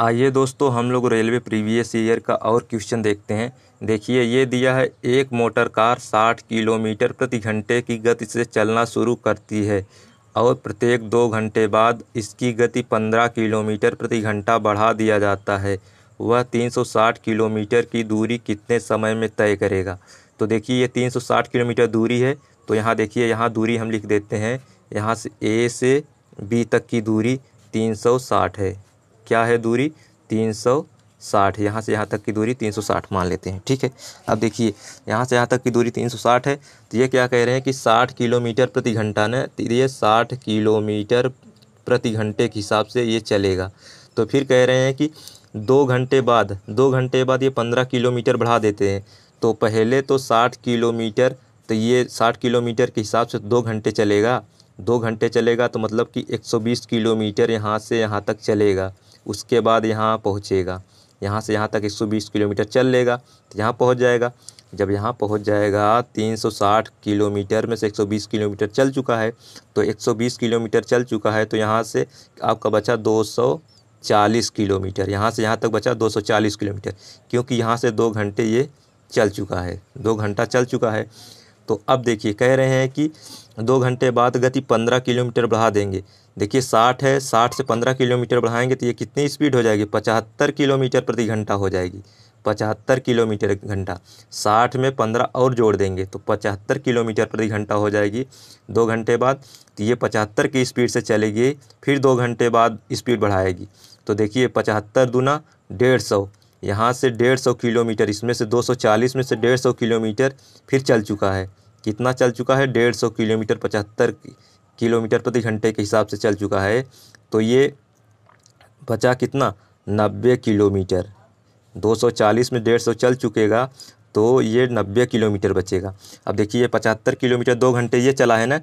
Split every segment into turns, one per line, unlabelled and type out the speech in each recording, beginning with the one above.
आइए दोस्तों हम लोग रेलवे प्रीवियस ईयर का और क्वेश्चन देखते हैं देखिए ये दिया है एक मोटर कार 60 किलोमीटर प्रति घंटे की गति से चलना शुरू करती है और प्रत्येक दो घंटे बाद इसकी गति 15 किलोमीटर प्रति घंटा बढ़ा दिया जाता है वह 360 किलोमीटर की दूरी कितने समय में तय करेगा तो देखिए ये 360 किलोमीटर दूरी है तो यहाँ देखिए यहाँ दूरी हम लिख देते हैं यहाँ से ए से बी तक की दूरी 360 है क्या है दूरी तीन सौ साठ यहाँ से यहाँ तक की दूरी तीन सौ साठ मान लेते हैं ठीक है अब देखिए यहाँ से यहाँ तक की दूरी तीन सौ साठ है तो ये क्या कह रहे हैं कि साठ किलोमीटर प्रति घंटा न तो ये साठ किलोमीटर प्रति घंटे के हिसाब से ये चलेगा तो फिर कह रहे हैं कि दो घंटे बाद दो घंटे बाद ये पंद्रह किलोमीटर बढ़ा देते हैं तो पहले तो साठ किलोमीटर तो ये साठ किलोमीटर के हिसाब से दो घंटे चलेगा दो घंटे चलेगा तो मतलब कि 120 किलोमीटर यहाँ से यहाँ तक चलेगा उसके बाद यहाँ पहुँचेगा यहाँ से यहाँ तक 120 किलोमीटर चल लेगा तो यहाँ पहुँच जाएगा जब यहाँ पहुँच जाएगा 360 किलोमीटर में से 120 किलोमीटर चल चुका है तो 120 किलोमीटर चल चुका है तो यहाँ से आपका बचा 240 किलोमीटर यहाँ से यहाँ तक बचा 240 किलोमीटर क्योंकि यहाँ से दो घंटे ये चल चुका है दो घंटा चल चुका है तो अब देखिए कह रहे हैं कि दो घंटे बाद गति पंद्रह किलोमीटर बढ़ा देंगे देखिए साठ है साठ से पंद्रह किलोमीटर बढ़ाएंगे तो ये कितनी स्पीड हो जाएगी पचहत्तर किलोमीटर प्रति घंटा हो जाएगी पचहत्तर किलोमीटर घंटा साठ में पंद्रह और जोड़ देंगे तो पचहत्तर किलोमीटर प्रति घंटा हो जाएगी दो घंटे बाद तो ये पचहत्तर की स्पीड से चलेगी फिर दो घंटे बाद स्पीड बढ़ाएगी तो देखिए पचहत्तर दूना डेढ़ सौ यहाँ से डेढ़ सौ किलोमीटर इसमें से दो सौ चालीस में से डेढ़ सौ किलोमीटर फिर चल चुका है कितना चल चुका है डेढ़ सौ किलोमीटर पचहत्तर किलोमीटर प्रति घंटे के हिसाब से चल चुका है तो ये बचा कितना नब्बे किलोमीटर 240 में 150 चल चुकेगा तो ये 90 किलोमीटर बचेगा अब देखिए ये पचहत्तर किलोमीटर दो घंटे ये चला है ना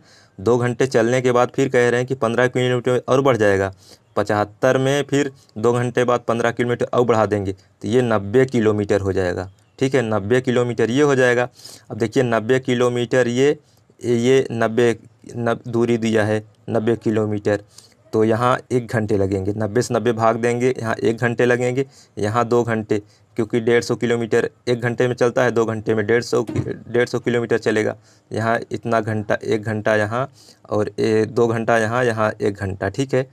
दो घंटे चलने के बाद फिर कह रहे हैं कि 15 किलोमीटर और बढ़ जाएगा पचहत्तर में फिर दो घंटे बाद पंद्रह किलोमीटर और बढ़ा देंगे तो ये नब्बे किलोमीटर हो जाएगा ठीक है नब्बे किलोमीटर ये हो जाएगा अब देखिए नब्बे किलोमीटर ये ये नब्बे नब दूरी दिया है नब्बे किलोमीटर तो यहाँ एक घंटे लगेंगे नब्बे से नब्बे भाग देंगे यहाँ एक घंटे लगेंगे यहाँ दो घंटे क्योंकि डेढ़ सौ किलोमीटर एक घंटे में चलता है दो घंटे में डेढ़ सौ डेढ़ सौ किलोमीटर चलेगा यहाँ इतना घंटा एक घंटा यहाँ और ए, दो घंटा यहाँ यहाँ एक घंटा ठीक है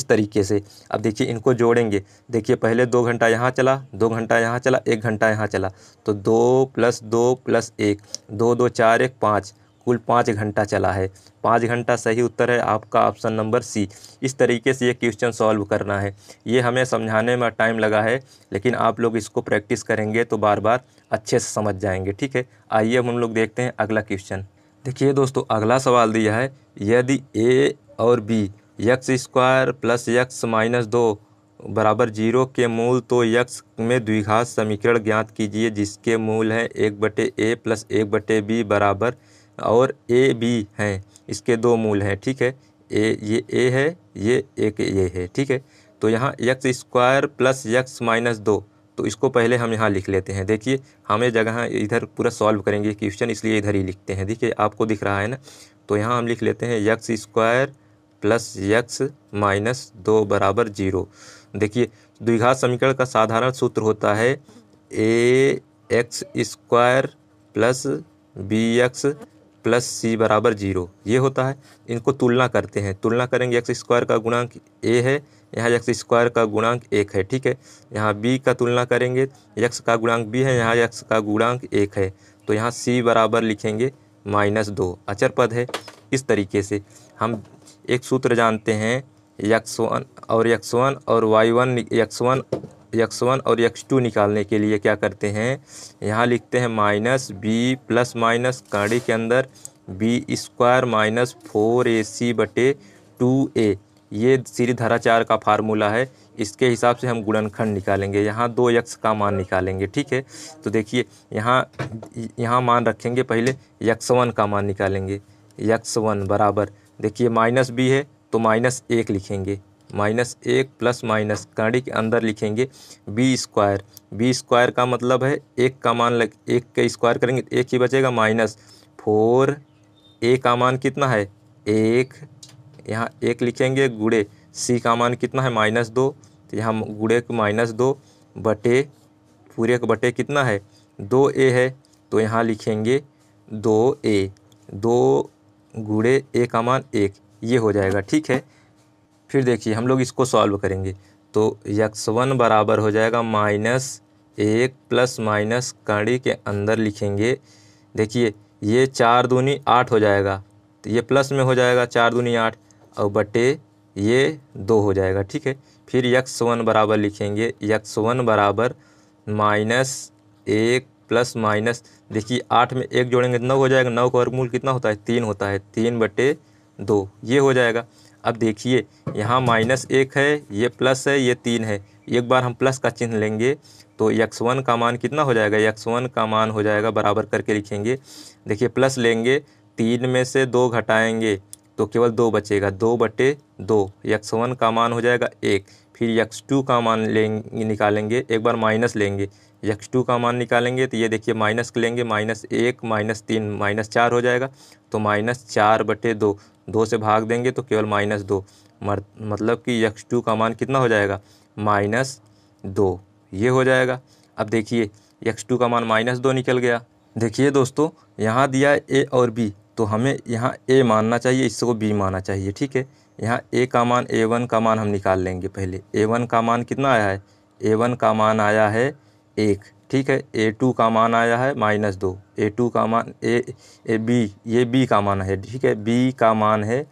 इस तरीके से अब देखिए इनको जोड़ेंगे देखिए पहले दो घंटा यहाँ चला दो घंटा यहाँ चला एक घंटा यहाँ चला तो दो प्लस दो प्लस एक दो दो चार एक पाँच कुल पाँच घंटा चला है पाँच घंटा सही उत्तर है आपका ऑप्शन नंबर सी इस तरीके से ये क्वेश्चन सॉल्व करना है ये हमें समझाने में टाइम लगा है लेकिन आप लोग इसको प्रैक्टिस करेंगे तो बार बार अच्छे से समझ जाएंगे ठीक है आइए अब हम लोग देखते हैं अगला क्वेश्चन देखिए दोस्तों अगला सवाल दिया है यदि ए और B x square plus x minus दो बराबर जीरो के मूल तो यक्स में द्विघात समीकरण ज्ञात कीजिए जिसके मूल हैं एक बटे ए प्लस एक बटे बी बराबर और ए बी हैं इसके दो मूल हैं ठीक है ए ये ए है ये एक ये है ठीक है तो यहाँ x square plus x minus दो तो इसको पहले हम यहाँ लिख लेते हैं देखिए हमें जगह इधर पूरा सॉल्व करेंगे क्वेश्चन इसलिए इधर ही लिखते हैं देखिए आपको दिख रहा है ना तो यहाँ हम लिख लेते हैं x square plus x minus दो बराबर जीरो देखिए द्विघात समीकरण का साधारण सूत्र होता है A x square plus B x plus C बराबर जीरो ये होता है इनको तुलना करते हैं तुलना करेंगे एक्स स्क्वायर का गुणांक ए है यहाँ एक्स स्क्वायर का गुणांक एक है ठीक है यहाँ बी का तुलना करेंगे एक्स का गुणांक बी है यहाँ एक्स का गुणांक एक है तो यहाँ सी बराबर लिखेंगे माइनस दो अचर पद है इस तरीके से हम एक सूत्र जानते हैं यक्स वन और यक्स वन और y one x one x one और यक्स टू निकालने के लिए क्या करते हैं यहाँ लिखते हैं माइनस बी प्लस माइनस कड़ी के अंदर B square minus four A C बटे टू ए ये सीरी धराचार का फार्मूला है इसके हिसाब से हम गुणनखंड निकालेंगे यहाँ दो यक्स का मान निकालेंगे ठीक है तो देखिए यहाँ यहाँ मान रखेंगे पहले यक्स वन का मान निकालेंगे यक्स वन बराबर देखिए माइनस बी है तो माइनस एक लिखेंगे माइनस एक प्लस माइनस कड़ी के अंदर लिखेंगे बी स्क्वायर बी स्क्वायर का मतलब है एक का मान लग एक का स्क्वायर करेंगे तो एक ही बचेगा माइनस फोर ए का मान कितना है एक यहाँ एक लिखेंगे गुड़े सी का मान कितना है माइनस दो तो यहाँ गुड़े को माइनस दो बटे पूरे का बटे कितना है दो ए है तो यहाँ लिखेंगे दो ए दो गुड़े ए का मान एक ये हो जाएगा ठीक है फिर देखिए हम लोग इसको सॉल्व करेंगे तो यक्स वन बराबर हो जाएगा माइनस एक प्लस माइनस कड़ी के अंदर लिखेंगे देखिए ये चार दूनी आठ हो जाएगा तो ये प्लस में हो जाएगा चार दूनी आठ और बटे ये दो हो जाएगा ठीक है फिर यक्स वन बराबर लिखेंगे यक्स वन बराबर माइनस एक प्लस माइनस देखिए आठ में एक जोड़ेंगे तो नौ हो जाएगा नौ का वर्गमूल कितना होता है तीन होता है तीन बटे दो ये हो जाएगा अब देखिए यहाँ माइनस एक है ये प्लस है ये तीन है एक बार हम प्लस का चिन्ह लेंगे तो यक्स वन का मान कितना हो जाएगा यक्स वन का मान हो जाएगा बराबर करके लिखेंगे देखिए प्लस लेंगे तीन में से दो घटाएंगे तो केवल दो बचेगा दो बटे दो यक्स वन का मान हो जाएगा एक फिर यक्स टू का मान लेंगे निकालेंगे एक बार माइनस लेंगे यक्स टू का मान निकालेंगे तो ये देखिए माइनस लेंगे माइनस एक माइनस तीन माइनस चार हो जाएगा तो माइनस चार बटे दो दो से भाग देंगे तो केवल माइनस दो मतलब कि यक्स टू का मान कितना हो जाएगा माइनस दो ये हो जाएगा अब देखिए यक्स टू का मान माइनस दो निकल गया देखिए दोस्तों यहाँ दिया ए और बी तो हमें यहाँ ए मानना चाहिए इसको बी मानना चाहिए ठीक है यहाँ ए का मान ए वन का मान हम निकाल लेंगे पहले ए वन का मान कितना आया है ए वन का मान आया है एक ठीक है ए टू का मान आया है माइनस दो ए टू का मान ए ए बी ये बी का मान है ठीक है बी का मान है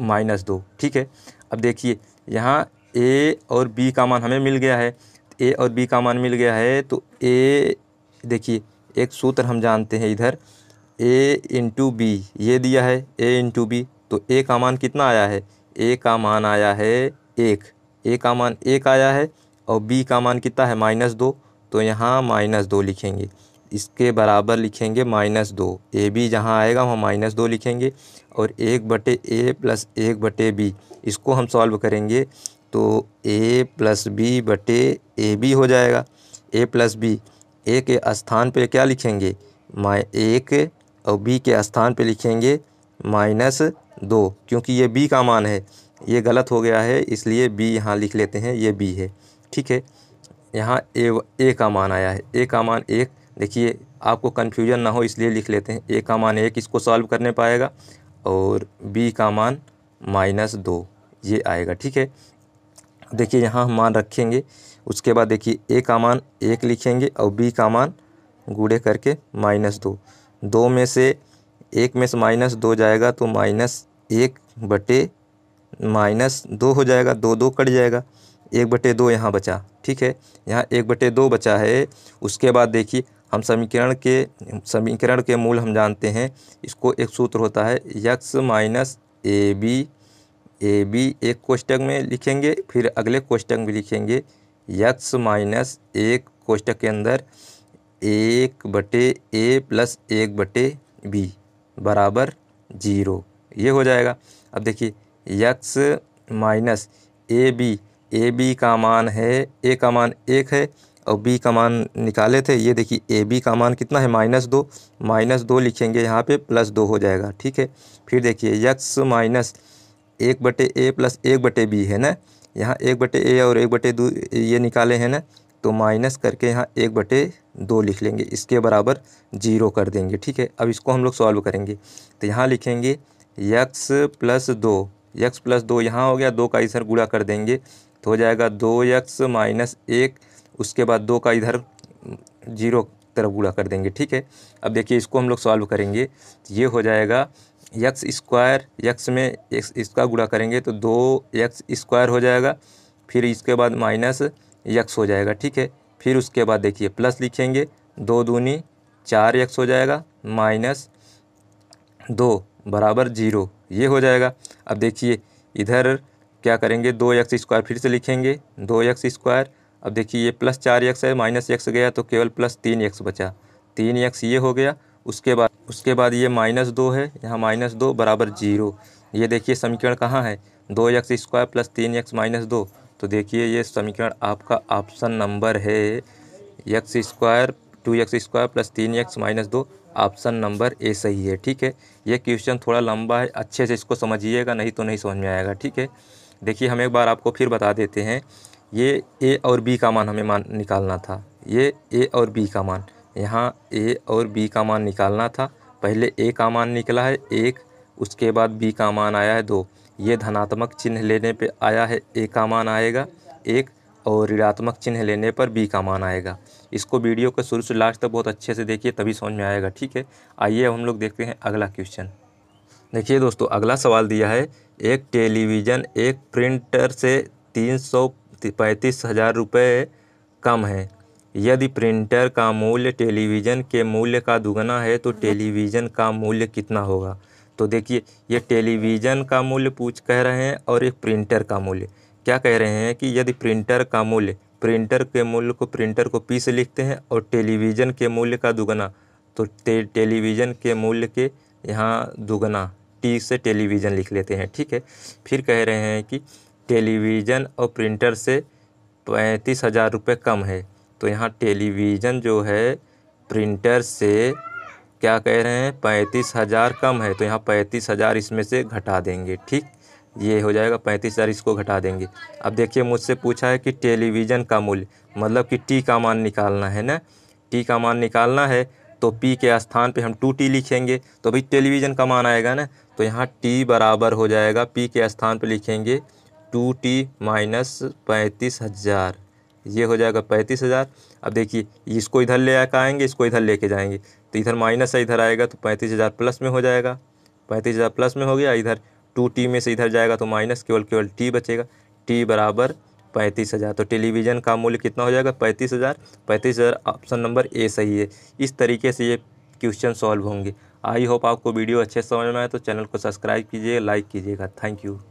माइनस दो ठीक है अब देखिए यहाँ ए और बी का मान हमें मिल गया है ए और बी का मान मिल गया है तो ए देखिए एक सूत्र हम जानते हैं इधर ए इंटू बी ये दिया है ए इंटू बी तो ए का मान कितना आया है ए का मान आया है एक ए का मान एक आया है और बी का मान कितना है माइनस दो तो यहाँ माइनस दो लिखेंगे इसके बराबर लिखेंगे माइनस दो ए बी जहाँ आएगा वहाँ माइनस दो लिखेंगे और एक बटे ए प्लस एक बटे बी इसको हम सॉल्व करेंगे तो ए प्लस बी बटे ए बी हो जाएगा ए प्लस बी ए के स्थान पे क्या लिखेंगे माइ एक और बी के स्थान पे लिखेंगे माइनस दो क्योंकि ये बी का मान है ये गलत हो गया है इसलिए बी यहाँ लिख लेते हैं ये बी है ठीक है यहाँ ए ए का मान आया है ए का मान एक देखिए आपको कन्फ्यूजन ना हो इसलिए लिख लेते हैं ए का मान एक इसको सॉल्व करने पाएगा और बी का मान माइनस दो ये आएगा ठीक है देखिए यहाँ हम मान रखेंगे उसके बाद देखिए ए का मान एक लिखेंगे और बी का मान गूढ़े करके माइनस दो दो में से एक में से माइनस दो जाएगा तो माइनस एक बटे माइनस दो हो जाएगा दो दो कट जाएगा एक बटे दो यहाँ बचा ठीक है यहाँ एक बटे दो बचा है उसके बाद देखिए हम समीकरण के समीकरण के मूल हम जानते हैं इसको एक सूत्र होता है x minus A B A B एक कोष्टक में लिखेंगे फिर अगले कोष्टक में लिखेंगे यक्स माइनस एक कोष्टक के अंदर एक बटे ए प्लस एक बटे बी बराबर जीरो ये हो जाएगा अब देखिए x minus A B A B का मान है ए का मान एक है और बी का मान निकाले थे ये देखिए ए बी का मान कितना है माइनस दो माइनस दो लिखेंगे यहाँ पे प्लस दो हो जाएगा ठीक है फिर देखिए यक्स माइनस एक बटे ए प्लस एक बटे बी है ना यहाँ एक बटे ए और एक बटे दो ये निकाले हैं ना तो माइनस करके यहाँ एक बटे दो लिख लेंगे इसके बराबर जीरो कर देंगे ठीक है अब इसको हम लोग सॉल्व करेंगे तो यहाँ लिखेंगे यक्स प्लस दो यक्स प्लस दो यहाँ हो गया दो का इधर गुड़ा कर देंगे तो हो जाएगा दो यक्स माइनस एक उसके बाद दो का इधर जीरो तरफ गुड़ा कर देंगे ठीक है अब देखिए इसको हम लोग सॉल्व करेंगे तो ये हो जाएगा यक्स स्क्वायर यक्स में एक्स इसका गुड़ा करेंगे तो दो यक्स स्क्वायर हो जाएगा फिर इसके बाद माइनस यक्स हो जाएगा ठीक है फिर उसके बाद देखिए प्लस लिखेंगे दो दूनी चार यक्स हो जाएगा माइनस दो बराबर जीरो ये हो जाएगा अब देखिए इधर क्या करेंगे दो एक्स स्क्वायर फिर से लिखेंगे दो एक्स स्क्वायर अब देखिए ये प्लस चार एक्स है माइनस एक्स गया तो केवल प्लस तीन एक्स बचा तीन एक्स ये हो गया उसके बाद उसके बाद ये माइनस दो है यहाँ माइनस दो बराबर जीरो ये देखिए समीकरण कहाँ है दो एक्स स्क्वायर प्लस तीन एक्स माइनस दो तो देखिए ये समीकरण आपका ऑप्शन नंबर है x square two x square plus तीन एक्स माइनस दो ऑप्शन नंबर ए सही है ठीक है ये क्वेश्चन थोड़ा लंबा है अच्छे से इसको समझिएगा नहीं तो नहीं समझ में आएगा ठीक है देखिए हम एक बार आपको फिर बता देते हैं ये ए और बी का मान हमें मान निकालना था ये ए और बी का मान यहाँ ए और बी का मान निकालना था पहले ए का मान निकला है एक उसके बाद बी का मान आया है दो ये धनात्मक चिन्ह लेने पे आया है ए का मान आएगा एक और ऋणात्मक चिन्ह लेने पर बी का मान आएगा इसको वीडियो के शुरू से लास्ट तक बहुत अच्छे से देखिए तभी समझ में आएगा ठीक है आइए हम लोग देखते हैं अगला क्वेश्चन देखिए दोस्तों अगला सवाल दिया है एक टेलीविज़न एक प्रिंटर से तीन सौ पैंतीस हज़ार रुपये कम है यदि प्रिंटर का मूल्य टेलीविज़न के मूल्य का दुगना है तो टेलीविज़न का मूल्य कितना होगा तो देखिए ये टेलीविज़न का मूल्य पूछ कह रहे हैं और एक प्रिंटर का मूल्य क्या कह रहे हैं कि यदि प्रिंटर का मूल्य प्रिंटर के मूल्य को प्रिंटर को पी से लिखते हैं और टेलीविज़न के मूल्य का दुगना तो टे, टेलीविज़न के मूल्य के यहाँ दुगना टी से टेलीविज़न लिख लेते हैं ठीक है फिर कह रहे हैं कि टेलीविज़न और प्रिंटर से पैंतीस हज़ार रुपये कम है तो यहाँ टेलीविज़न जो है प्रिंटर से क्या कह रहे हैं पैंतीस हज़ार कम है तो यहाँ पैंतीस हज़ार इसमें से घटा देंगे ठीक ये हो जाएगा पैंतीस हज़ार इसको घटा देंगे अब देखिए मुझसे पूछा है कि टेलीविज़न का मूल्य मतलब कि टी का मान निकालना है ना टी का मान निकालना है तो पी के स्थान पे हम टू टी लिखेंगे तो भाई टेलीविज़न का मान आएगा ना तो यहाँ टी बराबर हो जाएगा पी के स्थान पे लिखेंगे टू टी माइनस पैंतीस हज़ार ये हो जाएगा पैंतीस हज़ार अब देखिए इसको इधर ले आएंगे इसको इधर लेके जाएंगे तो इधर माइनस है इधर आएगा तो पैंतीस हज़ार प्लस में हो जाएगा पैंतीस हज़ार प्लस में हो गया इधर टू टी में से इधर जाएगा तो माइनस केवल केवल टी बचेगा टी बराबर पैंतीस हज़ार तो टेलीविज़न का मूल्य कितना हो जाएगा पैंतीस हज़ार पैंतीस हज़ार ऑप्शन नंबर ए सही है इस तरीके से ये क्वेश्चन सॉल्व होंगे आई होप आपको वीडियो अच्छे समझ में आए तो चैनल को सब्सक्राइब कीजिए लाइक कीजिएगा थैंक यू